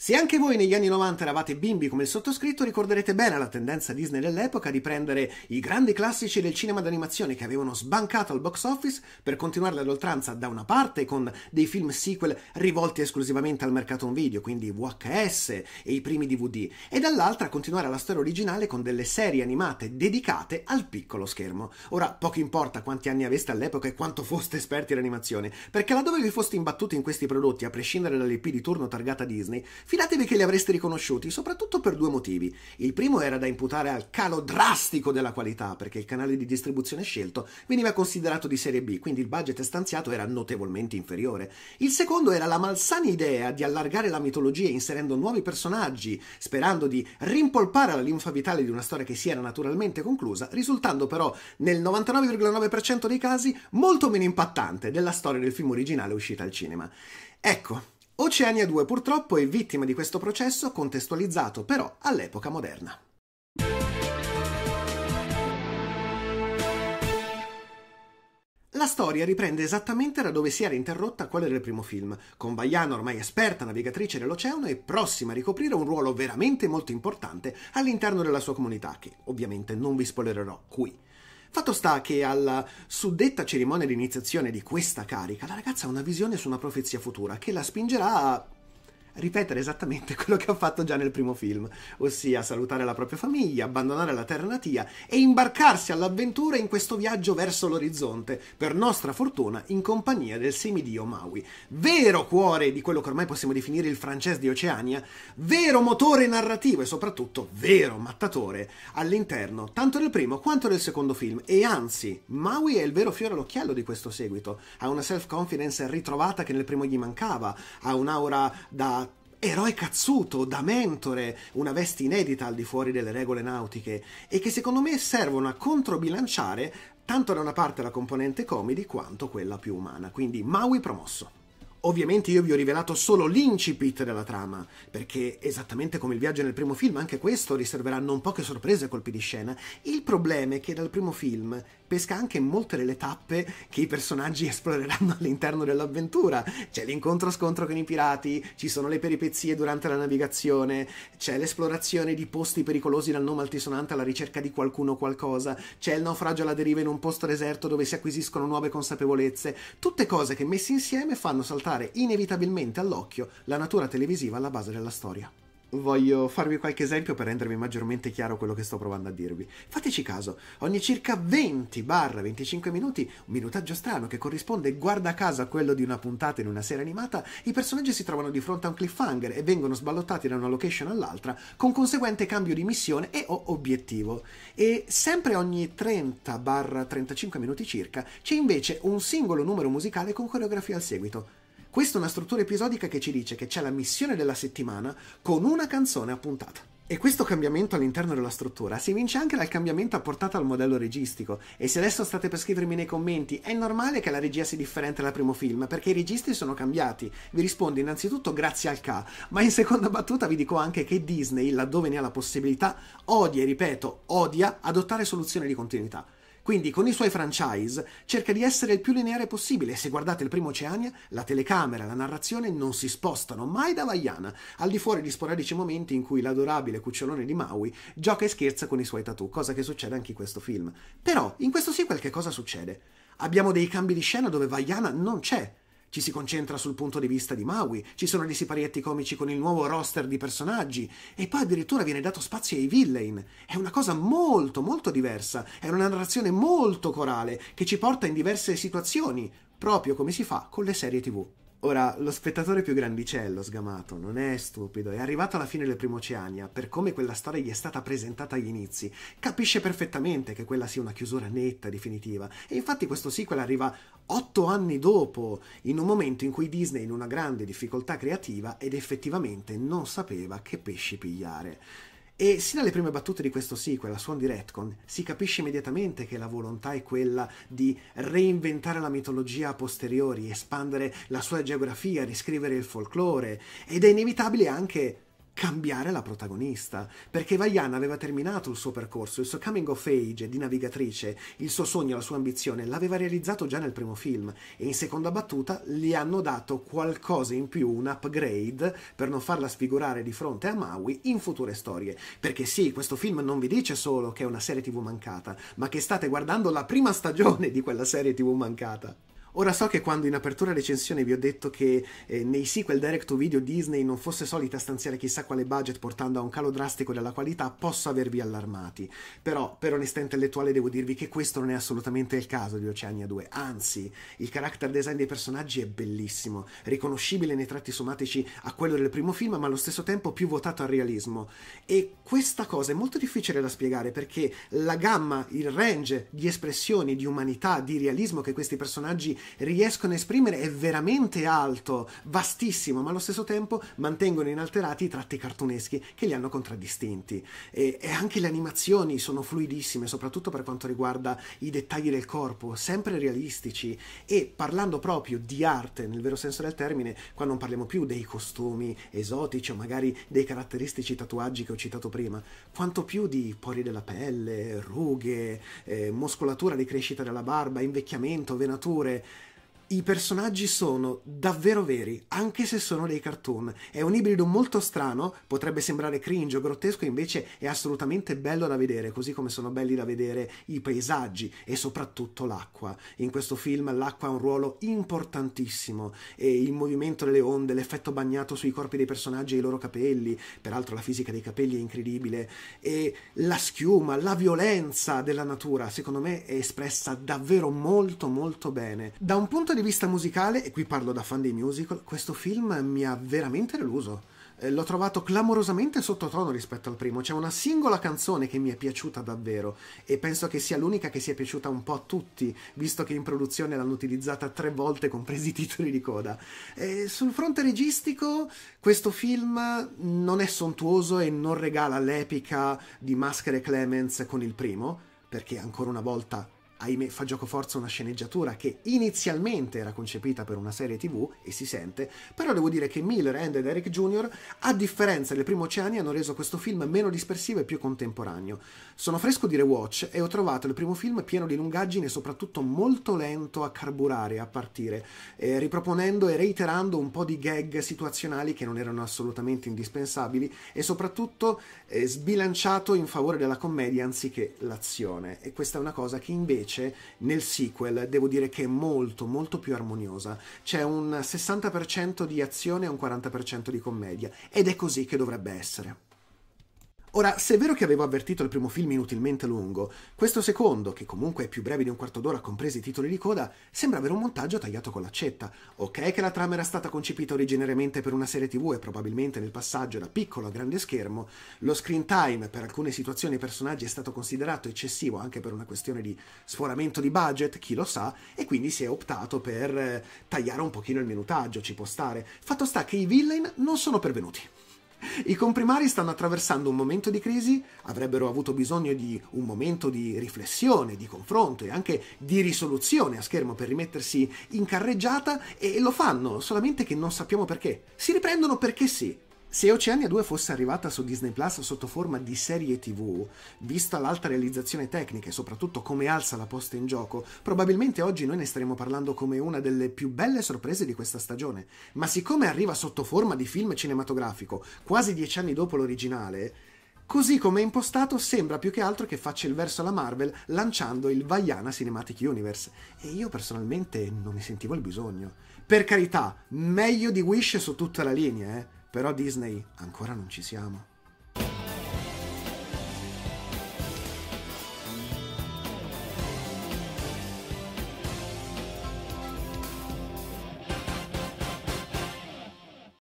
Se anche voi negli anni 90 eravate bimbi come il sottoscritto, ricorderete bene la tendenza Disney dell'epoca di prendere i grandi classici del cinema d'animazione che avevano sbancato al box office per continuare ad oltranza da una parte con dei film sequel rivolti esclusivamente al mercato un video, quindi VHS e i primi DVD, e dall'altra continuare la storia originale con delle serie animate dedicate al piccolo schermo. Ora, poco importa quanti anni aveste all'epoca e quanto foste esperti in animazione, perché laddove vi foste imbattuti in questi prodotti, a prescindere dall'IP di turno targata Disney, fidatevi che li avreste riconosciuti, soprattutto per due motivi. Il primo era da imputare al calo drastico della qualità, perché il canale di distribuzione scelto veniva considerato di serie B, quindi il budget stanziato era notevolmente inferiore. Il secondo era la malsana idea di allargare la mitologia inserendo nuovi personaggi, sperando di rimpolpare la linfa vitale di una storia che si era naturalmente conclusa, risultando però nel 99,9% dei casi molto meno impattante della storia del film originale uscita al cinema. Ecco, Oceania 2 purtroppo è vittima di questo processo contestualizzato però all'epoca moderna. La storia riprende esattamente da dove si era interrotta quella del primo film, con Baiana ormai esperta navigatrice dell'oceano e prossima a ricoprire un ruolo veramente molto importante all'interno della sua comunità, che ovviamente non vi spoilerò qui. Fatto sta che alla suddetta cerimonia di iniziazione di questa carica, la ragazza ha una visione su una profezia futura che la spingerà a ripetere esattamente quello che ha fatto già nel primo film, ossia salutare la propria famiglia, abbandonare la terra natia e imbarcarsi all'avventura in questo viaggio verso l'orizzonte, per nostra fortuna in compagnia del semidio Maui. Vero cuore di quello che ormai possiamo definire il francese di Oceania, vero motore narrativo e soprattutto vero mattatore all'interno tanto del primo quanto del secondo film e anzi, Maui è il vero fiore all'occhiello di questo seguito, ha una self-confidence ritrovata che nel primo gli mancava, ha un'aura da eroe cazzuto, da mentore, una veste inedita al di fuori delle regole nautiche e che secondo me servono a controbilanciare tanto da una parte la componente comedy quanto quella più umana. Quindi Maui promosso. Ovviamente io vi ho rivelato solo l'incipit della trama, perché esattamente come il viaggio nel primo film, anche questo riserverà non poche sorprese e colpi di scena. Il problema è che dal primo film pesca anche molte delle tappe che i personaggi esploreranno all'interno dell'avventura. C'è l'incontro scontro con i pirati, ci sono le peripezie durante la navigazione, c'è l'esplorazione di posti pericolosi dal nome altisonante alla ricerca di qualcuno o qualcosa, c'è il naufragio alla deriva in un posto deserto dove si acquisiscono nuove consapevolezze, tutte cose che messe insieme fanno saltare portare inevitabilmente all'occhio la natura televisiva alla base della storia. Voglio farvi qualche esempio per rendervi maggiormente chiaro quello che sto provando a dirvi. Fateci caso, ogni circa 20-25 minuti, un minutaggio strano che corrisponde guarda caso a quello di una puntata in una serie animata, i personaggi si trovano di fronte a un cliffhanger e vengono sballottati da una location all'altra, con conseguente cambio di missione e o obiettivo. E sempre ogni 30-35 minuti circa c'è invece un singolo numero musicale con coreografia al seguito. Questa è una struttura episodica che ci dice che c'è la missione della settimana con una canzone a puntata. E questo cambiamento all'interno della struttura si vince anche dal cambiamento apportato al modello registico. E se adesso state per scrivermi nei commenti, è normale che la regia sia differente dal primo film, perché i registi sono cambiati. Vi rispondo innanzitutto grazie al K, ma in seconda battuta vi dico anche che Disney, laddove ne ha la possibilità, odia, ripeto, odia adottare soluzioni di continuità. Quindi con i suoi franchise cerca di essere il più lineare possibile. Se guardate il primo Oceania, la telecamera e la narrazione non si spostano mai da Vaiana, al di fuori di sporadici momenti in cui l'adorabile cucciolone di Maui gioca e scherza con i suoi tattoo, cosa che succede anche in questo film. Però in questo sequel che cosa succede? Abbiamo dei cambi di scena dove Vaiana non c'è. Ci si concentra sul punto di vista di Maui, ci sono dei siparietti comici con il nuovo roster di personaggi e poi addirittura viene dato spazio ai villain. È una cosa molto molto diversa, è una narrazione molto corale che ci porta in diverse situazioni, proprio come si fa con le serie TV. Ora, lo spettatore più grandicello, sgamato, non è stupido, è arrivato alla fine del primo Oceania, per come quella storia gli è stata presentata agli inizi, capisce perfettamente che quella sia una chiusura netta, definitiva, e infatti questo sequel arriva otto anni dopo, in un momento in cui Disney in una grande difficoltà creativa ed effettivamente non sapeva che pesci pigliare. E sin dalle prime battute di questo sequel, a suon di retcon, si capisce immediatamente che la volontà è quella di reinventare la mitologia a posteriori, espandere la sua geografia, riscrivere il folklore, ed è inevitabile anche cambiare la protagonista, perché Vaiana aveva terminato il suo percorso, il suo coming of age di navigatrice, il suo sogno, la sua ambizione, l'aveva realizzato già nel primo film e in seconda battuta gli hanno dato qualcosa in più, un upgrade, per non farla sfigurare di fronte a Maui in future storie. Perché sì, questo film non vi dice solo che è una serie tv mancata, ma che state guardando la prima stagione di quella serie tv mancata. Ora so che quando in apertura recensione vi ho detto che eh, nei sequel direct to video Disney non fosse solita stanziare chissà quale budget portando a un calo drastico della qualità, posso avervi allarmati. Però, per onestà intellettuale, devo dirvi che questo non è assolutamente il caso di Oceania 2. Anzi, il character design dei personaggi è bellissimo, riconoscibile nei tratti somatici a quello del primo film, ma allo stesso tempo più votato al realismo. E questa cosa è molto difficile da spiegare perché la gamma, il range di espressioni, di umanità, di realismo che questi personaggi riescono a esprimere è veramente alto, vastissimo, ma allo stesso tempo mantengono inalterati i tratti cartuneschi che li hanno contraddistinti. E, e anche le animazioni sono fluidissime, soprattutto per quanto riguarda i dettagli del corpo, sempre realistici. E parlando proprio di arte, nel vero senso del termine, qua non parliamo più dei costumi esotici o magari dei caratteristici tatuaggi che ho citato prima, quanto più di pori della pelle, rughe, eh, muscolatura di crescita della barba, invecchiamento, venature, i personaggi sono davvero veri, anche se sono dei cartoon. È un ibrido molto strano, potrebbe sembrare cringe o grottesco, invece è assolutamente bello da vedere, così come sono belli da vedere i paesaggi e soprattutto l'acqua. In questo film l'acqua ha un ruolo importantissimo e il movimento delle onde, l'effetto bagnato sui corpi dei personaggi e i loro capelli, peraltro la fisica dei capelli è incredibile, e la schiuma, la violenza della natura, secondo me è espressa davvero molto molto bene. Da un punto di di vista musicale, e qui parlo da fan dei musical, questo film mi ha veramente deluso. Eh, l'ho trovato clamorosamente sottotono rispetto al primo. C'è una singola canzone che mi è piaciuta davvero e penso che sia l'unica che sia piaciuta un po' a tutti, visto che in produzione l'hanno utilizzata tre volte, compresi i titoli di coda. E eh, sul fronte registico, questo film non è sontuoso e non regala l'epica di Maschere Clemens con il primo, perché ancora una volta ahimè, fa gioco forza una sceneggiatura che inizialmente era concepita per una serie tv e si sente, però devo dire che Miller and Eric Jr., a differenza del primo Oceani, hanno reso questo film meno dispersivo e più contemporaneo. Sono fresco di rewatch e ho trovato il primo film pieno di lungaggini e soprattutto molto lento a carburare, a partire, eh, riproponendo e reiterando un po' di gag situazionali che non erano assolutamente indispensabili e soprattutto eh, sbilanciato in favore della commedia anziché l'azione. E questa è una cosa che invece invece nel sequel devo dire che è molto molto più armoniosa. C'è un 60% di azione e un 40% di commedia ed è così che dovrebbe essere. Ora, se è vero che avevo avvertito il primo film inutilmente lungo, questo secondo, che comunque è più breve di un quarto d'ora compresi i titoli di coda, sembra avere un montaggio tagliato con l'accetta. Ok che la trama era stata concepita originariamente per una serie tv e probabilmente nel passaggio da piccolo a grande schermo, lo screen time per alcune situazioni e personaggi è stato considerato eccessivo anche per una questione di sforamento di budget, chi lo sa, e quindi si è optato per eh, tagliare un pochino il minutaggio, ci può stare. Fatto sta che i villain non sono pervenuti. I comprimari stanno attraversando un momento di crisi, avrebbero avuto bisogno di un momento di riflessione, di confronto e anche di risoluzione a schermo per rimettersi in carreggiata e lo fanno, solamente che non sappiamo perché. Si riprendono perché sì, se Oceania 2 fosse arrivata su Disney Plus sotto forma di serie TV, vista l'alta realizzazione tecnica e soprattutto come alza la posta in gioco, probabilmente oggi noi ne staremmo parlando come una delle più belle sorprese di questa stagione. Ma siccome arriva sotto forma di film cinematografico, quasi dieci anni dopo l'originale, così come è impostato sembra più che altro che faccia il verso alla Marvel lanciando il Vaiana Cinematic Universe. E io personalmente non ne sentivo il bisogno. Per carità, meglio di Wish su tutta la linea, eh però Disney ancora non ci siamo.